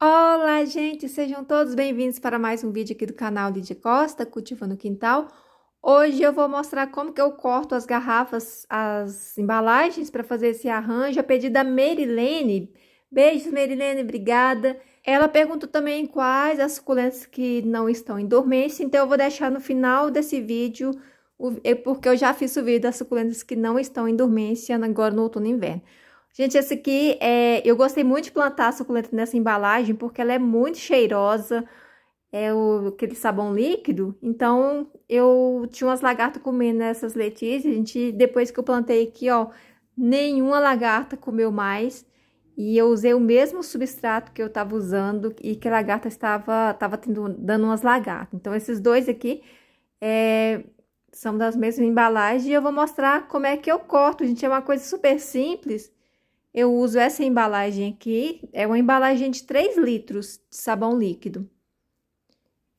Olá, gente! Sejam todos bem-vindos para mais um vídeo aqui do canal Lídia Costa, Cultivando o Quintal. Hoje eu vou mostrar como que eu corto as garrafas, as embalagens para fazer esse arranjo, a pedido da Merilene. Beijos, Merilene, obrigada! Ela perguntou também quais as suculentas que não estão em dormência, então eu vou deixar no final desse vídeo, é porque eu já fiz o vídeo das suculentas que não estão em dormência agora no outono e inverno. Gente, esse aqui, é, eu gostei muito de plantar a suculenta nessa embalagem, porque ela é muito cheirosa, é o, aquele sabão líquido. Então, eu tinha umas lagartas comendo essas letícias, gente, depois que eu plantei aqui, ó, nenhuma lagarta comeu mais. E eu usei o mesmo substrato que eu estava usando e que a lagarta estava, estava tendo, dando umas lagartas. Então, esses dois aqui é, são das mesmas embalagens e eu vou mostrar como é que eu corto, gente. É uma coisa super simples eu uso essa embalagem aqui, é uma embalagem de 3 litros de sabão líquido.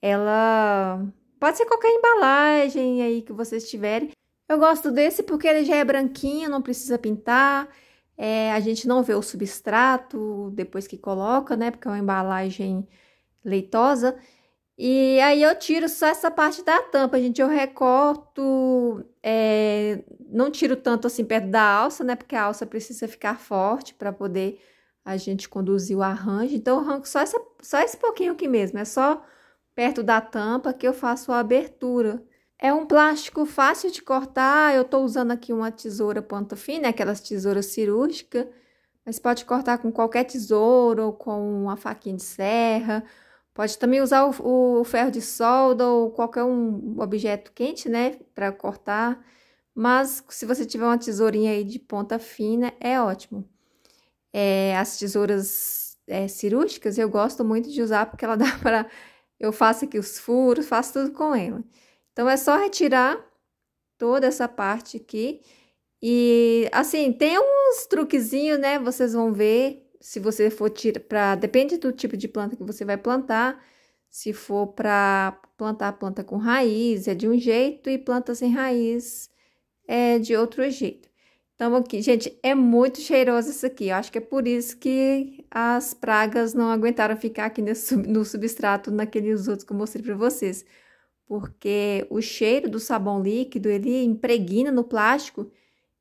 Ela pode ser qualquer embalagem aí que vocês tiverem. Eu gosto desse porque ele já é branquinho, não precisa pintar. É, a gente não vê o substrato depois que coloca, né? Porque é uma embalagem leitosa. E aí eu tiro só essa parte da tampa, gente. Eu recorto, é, não tiro tanto assim perto da alça, né? Porque a alça precisa ficar forte para poder a gente conduzir o arranjo. Então eu arranco só, essa, só esse pouquinho aqui mesmo. É só perto da tampa que eu faço a abertura. É um plástico fácil de cortar. Eu estou usando aqui uma tesoura ponta fina, né? aquelas tesouras cirúrgicas. Mas pode cortar com qualquer tesouro ou com uma faquinha de serra Pode também usar o, o ferro de solda ou qualquer um objeto quente, né, para cortar. Mas se você tiver uma tesourinha aí de ponta fina, é ótimo. É, as tesouras é, cirúrgicas eu gosto muito de usar porque ela dá para eu faço aqui os furos, faço tudo com ela. Então é só retirar toda essa parte aqui e assim tem uns truquezinhos, né? Vocês vão ver se você for para. Depende do tipo de planta que você vai plantar. Se for para plantar planta com raiz, é de um jeito, e planta sem raiz é de outro jeito. Então, aqui, gente, é muito cheiroso isso aqui. Eu acho que é por isso que as pragas não aguentaram ficar aqui nesse, no substrato, naqueles outros que eu mostrei para vocês. Porque o cheiro do sabão líquido, ele impregna no plástico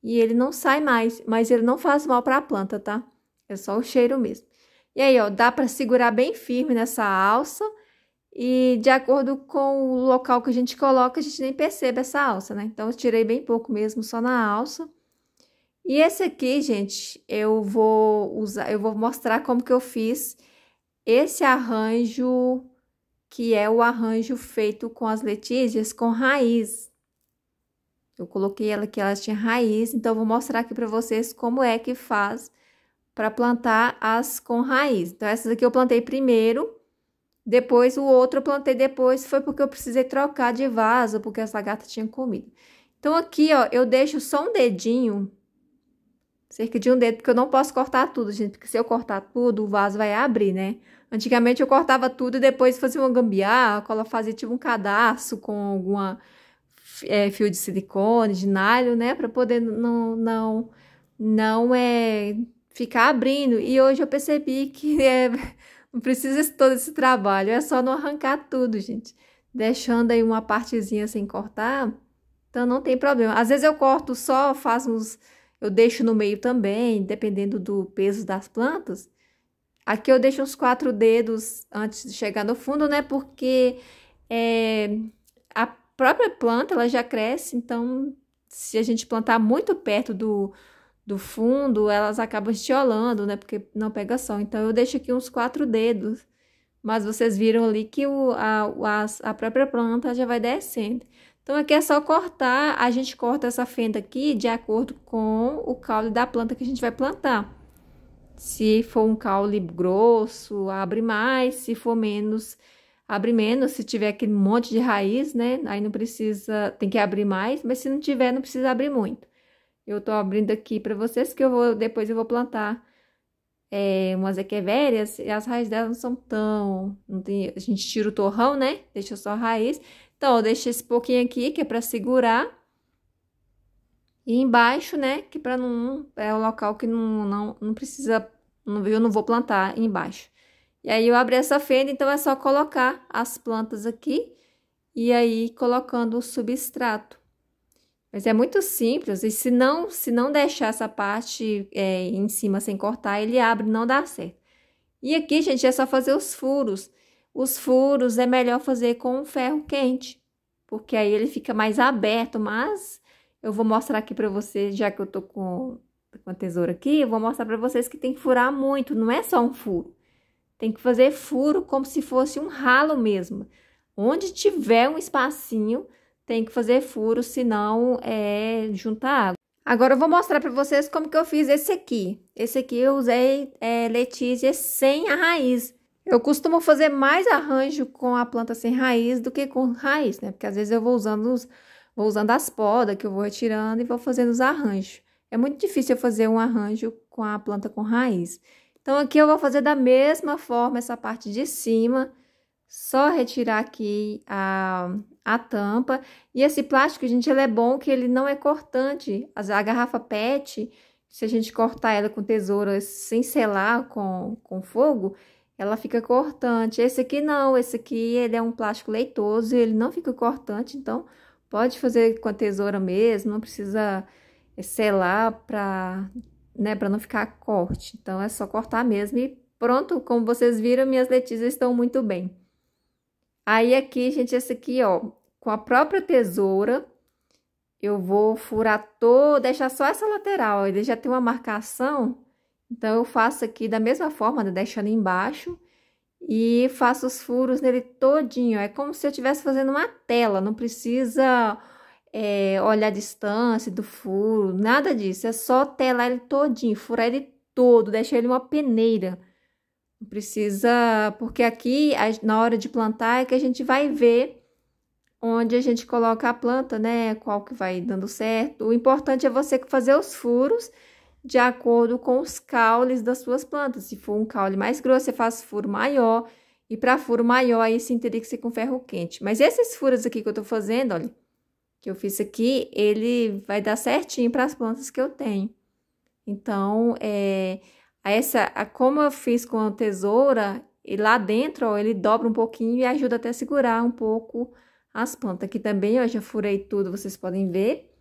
e ele não sai mais, mas ele não faz mal para a planta, tá? É só o cheiro mesmo. E aí, ó, dá para segurar bem firme nessa alça e de acordo com o local que a gente coloca, a gente nem percebe essa alça, né? Então, eu tirei bem pouco mesmo, só na alça. E esse aqui, gente, eu vou usar, eu vou mostrar como que eu fiz esse arranjo, que é o arranjo feito com as letígias com raiz. Eu coloquei ela que ela tinha raiz, então eu vou mostrar aqui para vocês como é que faz para plantar as com raiz. Então, essas aqui eu plantei primeiro, depois o outro eu plantei depois, foi porque eu precisei trocar de vaso, porque essa gata tinha comido. Então, aqui, ó, eu deixo só um dedinho, cerca de um dedo, porque eu não posso cortar tudo, gente, porque se eu cortar tudo, o vaso vai abrir, né? Antigamente eu cortava tudo e depois fazia uma gambiarra, fazia tipo um cadarço com alguma é, fio de silicone, de nalho, né? Pra poder não, não, não é, ficar abrindo. E hoje eu percebi que é, não precisa de todo esse trabalho, é só não arrancar tudo, gente. Deixando aí uma partezinha sem cortar, então não tem problema. Às vezes eu corto só, faço uns. Eu deixo no meio também, dependendo do peso das plantas. Aqui eu deixo uns quatro dedos antes de chegar no fundo, né? Porque é, a própria planta ela já cresce, então se a gente plantar muito perto do, do fundo, elas acabam estiolando, né? Porque não pega sol. Então, eu deixo aqui uns quatro dedos. Mas vocês viram ali que o, a, a, própria planta já vai descendo. Então, aqui é só cortar. A gente corta essa fenda aqui de acordo com o caule da planta que a gente vai plantar. Se for um caule grosso, abre mais. Se for menos, abre menos. Se tiver aquele monte de raiz, né? Aí não precisa, tem que abrir mais. Mas se não tiver, não precisa abrir muito. Eu tô abrindo aqui para vocês que eu vou depois eu vou plantar é, umas equevérias e as raízes delas não são tão... Não tem, a gente tira o torrão, né? Deixa só a raiz. Então, eu deixo esse pouquinho aqui, que é para segurar. E embaixo, né? Que para não... É o local que não, não, não precisa... Não, eu não vou plantar embaixo. E aí, eu abri essa fenda, então é só colocar as plantas aqui. E aí, colocando o substrato. Mas é muito simples e se não, se não deixar essa parte é, em cima sem cortar, ele abre, não dá certo. E aqui, gente, é só fazer os furos. Os furos é melhor fazer com o ferro quente, porque aí ele fica mais aberto, mas eu vou mostrar aqui para vocês, já que eu tô com, com a tesoura aqui, eu vou mostrar para vocês que tem que furar muito, não é só um furo. Tem que fazer furo como se fosse um ralo mesmo. Onde tiver um espacinho, tem que fazer furo, senão é juntar água. Agora eu vou mostrar para vocês como que eu fiz esse aqui. Esse aqui eu usei é, letícia sem a raiz. Eu costumo fazer mais arranjo com a planta sem raiz do que com raiz, né? Porque às vezes eu vou usando, os, vou usando as podas que eu vou retirando e vou fazendo os arranjos. É muito difícil eu fazer um arranjo com a planta com raiz. Então, aqui eu vou fazer da mesma forma essa parte de cima só retirar aqui a, a tampa. E esse plástico, gente, ele é bom que ele não é cortante. A, garrafa PET, se a gente cortar ela com tesoura sem selar com, com fogo, ela fica cortante. Esse aqui não, esse aqui ele é um plástico leitoso e ele não fica cortante, então pode fazer com a tesoura mesmo, não precisa eh, selar para né, para não ficar corte. Então é só cortar mesmo e pronto, como vocês viram, minhas letícias estão muito bem. Aí aqui, gente, esse aqui, ó, com a própria tesoura, eu vou furar todo, deixar só essa lateral, ele já tem uma marcação, então eu faço aqui da mesma forma, né, deixando embaixo e faço os furos nele todinho, é como se eu estivesse fazendo uma tela, não precisa é, olhar a distância do furo, nada disso, é só telar ele todinho, furar ele todo, deixar ele uma peneira, não precisa, porque aqui na hora de plantar é que a gente vai ver onde a gente coloca a planta, né? Qual que vai dando certo. O importante é você fazer os furos de acordo com os caules das suas plantas. Se for um caule mais grosso, você faz furo maior. E para furo maior, aí sim teria que ser com ferro quente. Mas esses furos aqui que eu tô fazendo, olha, que eu fiz aqui, ele vai dar certinho para as plantas que eu tenho. Então, é, essa, a, como eu fiz com a tesoura, e lá dentro, ó, ele dobra um pouquinho e ajuda até a segurar um pouco as plantas. Aqui também, ó, já furei tudo, vocês podem ver.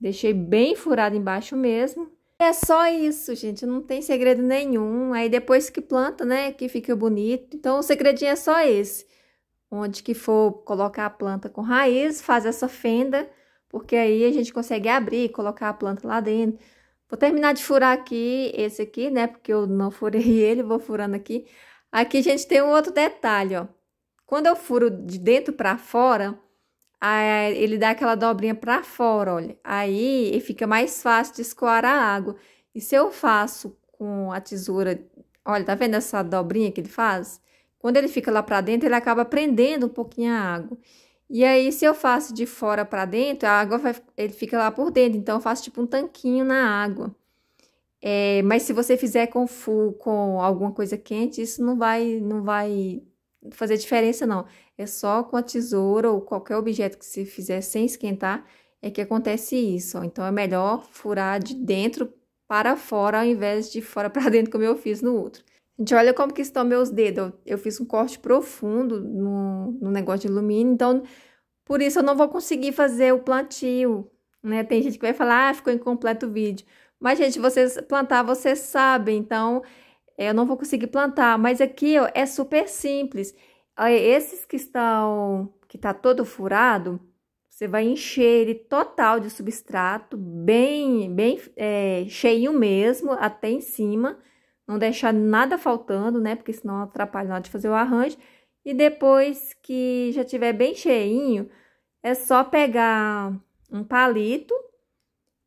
Deixei bem furado embaixo mesmo. É só isso, gente, não tem segredo nenhum. Aí depois que planta, né, que fica bonito. Então, o segredinho é só esse. Onde que for colocar a planta com raiz, faz essa fenda, porque aí a gente consegue abrir, colocar a planta lá dentro. Vou terminar de furar aqui esse aqui, né? Porque eu não furei ele, vou furando aqui. Aqui, gente, tem um outro detalhe, ó. Quando eu furo de dentro para fora, aí ele dá aquela dobrinha para fora, olha. Aí fica mais fácil de escoar a água. E se eu faço com a tesoura, olha, tá vendo essa dobrinha que ele faz? Quando ele fica lá para dentro, ele acaba prendendo um pouquinho a água. E aí, se eu faço de fora para dentro, a água vai, ele fica lá por dentro. Então, eu faço tipo um tanquinho na água. É, mas se você fizer com fu, com alguma coisa quente, isso não vai, não vai fazer diferença, não. É só com a tesoura ou qualquer objeto que você fizer sem esquentar, é que acontece isso. Então, é melhor furar de dentro para fora ao invés de fora para dentro, como eu fiz no outro. Gente, olha como que estão meus dedos. Eu fiz um corte profundo no, no negócio de alumínio, então por isso eu não vou conseguir fazer o plantio, né? Tem gente que vai falar, ah, ficou incompleto o vídeo. Mas, gente, vocês plantar, vocês sabem, então é, eu não vou conseguir plantar. Mas aqui, ó, é super simples. Esses que estão, que tá todo furado, você vai encher ele total de substrato, bem, bem é, cheio mesmo, até em cima, não deixar nada faltando, né? Porque senão atrapalha na hora de fazer o arranjo. E depois que já tiver bem cheinho, é só pegar um palito,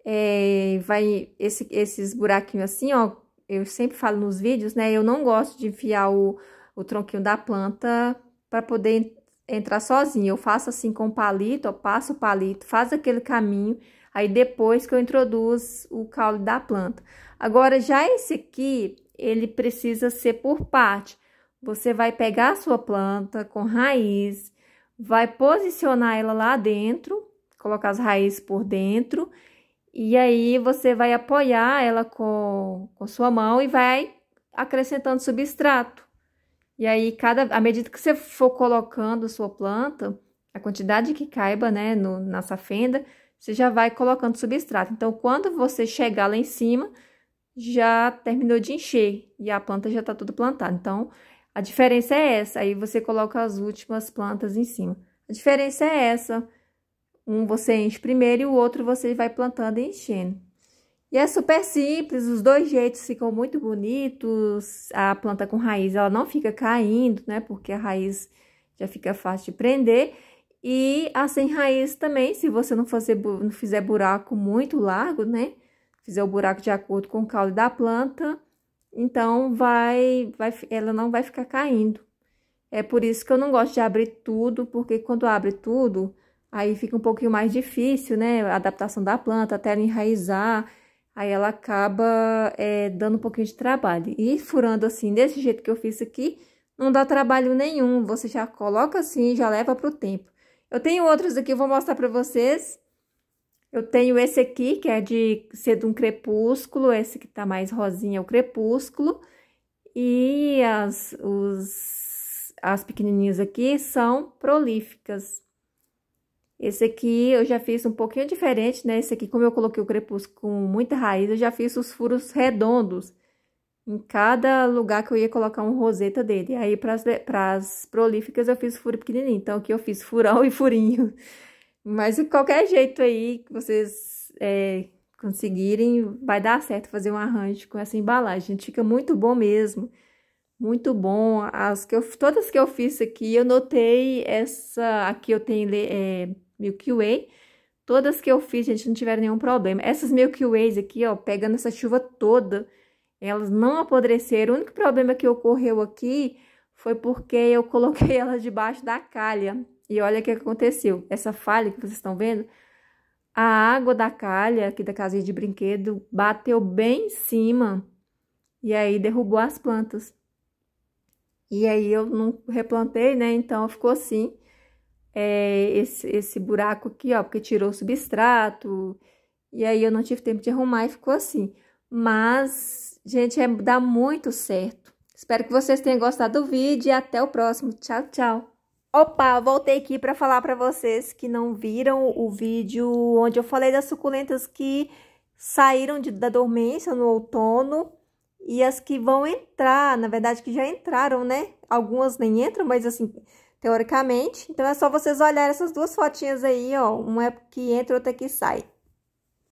é, vai esse, esses buraquinhos assim, ó. Eu sempre falo nos vídeos, né? Eu não gosto de enfiar o, o tronquinho da planta para poder entrar sozinho. Eu faço assim com o palito, ó, passo o palito, faço aquele caminho, aí depois que eu introduzo o caule da planta. Agora, já esse aqui, ele precisa ser por parte. Você vai pegar a sua planta com raiz, vai posicionar ela lá dentro, colocar as raízes por dentro, e aí você vai apoiar ela com, com sua mão e vai acrescentando substrato. E aí, cada, à medida que você for colocando sua planta, a quantidade que caiba né, no, na você já vai colocando substrato. Então, quando você chegar lá em cima, já terminou de encher e a planta já está toda plantada. Então, a diferença é essa. Aí você coloca as últimas plantas em cima. A diferença é essa. Um você enche primeiro e o outro você vai plantando e enchendo. E é super simples, os dois jeitos ficam muito bonitos. A planta com raiz, ela não fica caindo, né? Porque a raiz já fica fácil de prender. E a sem raiz também, se você não, fazer, não fizer buraco muito largo, né? fizer o buraco de acordo com o caule da planta, então vai, vai, ela não vai ficar caindo. É por isso que eu não gosto de abrir tudo, porque quando abre tudo, aí fica um pouquinho mais difícil, né? A adaptação da planta até ela enraizar, aí ela acaba é, dando um pouquinho de trabalho. E furando assim, desse jeito que eu fiz aqui, não dá trabalho nenhum. Você já coloca assim, já leva para o tempo. Eu tenho outros aqui, eu vou mostrar para vocês. Eu tenho esse aqui, que é de ser de um crepúsculo, esse que tá mais rosinha é o crepúsculo. E as, os, as pequenininhas aqui são prolíficas. Esse aqui eu já fiz um pouquinho diferente, né? Esse aqui, como eu coloquei o crepúsculo com muita raiz, eu já fiz os furos redondos. Em cada lugar que eu ia colocar um roseta dele. E aí, para as prolíficas, eu fiz furo pequenininho. Então, aqui eu fiz furão e furinho. Mas de qualquer jeito aí que vocês é, conseguirem, vai dar certo fazer um arranjo com essa embalagem. Gente, fica muito bom mesmo. Muito bom. As que eu, todas que eu fiz aqui, eu notei essa... Aqui eu tenho é, Milky Way. Todas que eu fiz, gente, não tiveram nenhum problema. Essas Milky Ways aqui, ó, pegando essa chuva toda, elas não apodreceram. O único problema que ocorreu aqui foi porque eu coloquei elas debaixo da calha. E olha o que aconteceu. Essa falha que vocês estão vendo, a água da calha aqui da casinha de brinquedo bateu bem em cima e aí derrubou as plantas. E aí eu não replantei, né? Então ficou assim é, esse, esse buraco aqui, ó, porque tirou o substrato. E aí eu não tive tempo de arrumar e ficou assim. Mas, gente, é, dá muito certo. Espero que vocês tenham gostado do vídeo e até o próximo. Tchau, tchau! Opa, voltei aqui para falar para vocês que não viram o vídeo onde eu falei das suculentas que saíram de, da dormência no outono e as que vão entrar, na verdade que já entraram, né? Algumas nem entram, mas assim, teoricamente. Então é só vocês olharem essas duas fotinhas aí, ó, uma é que entra, outra é que sai.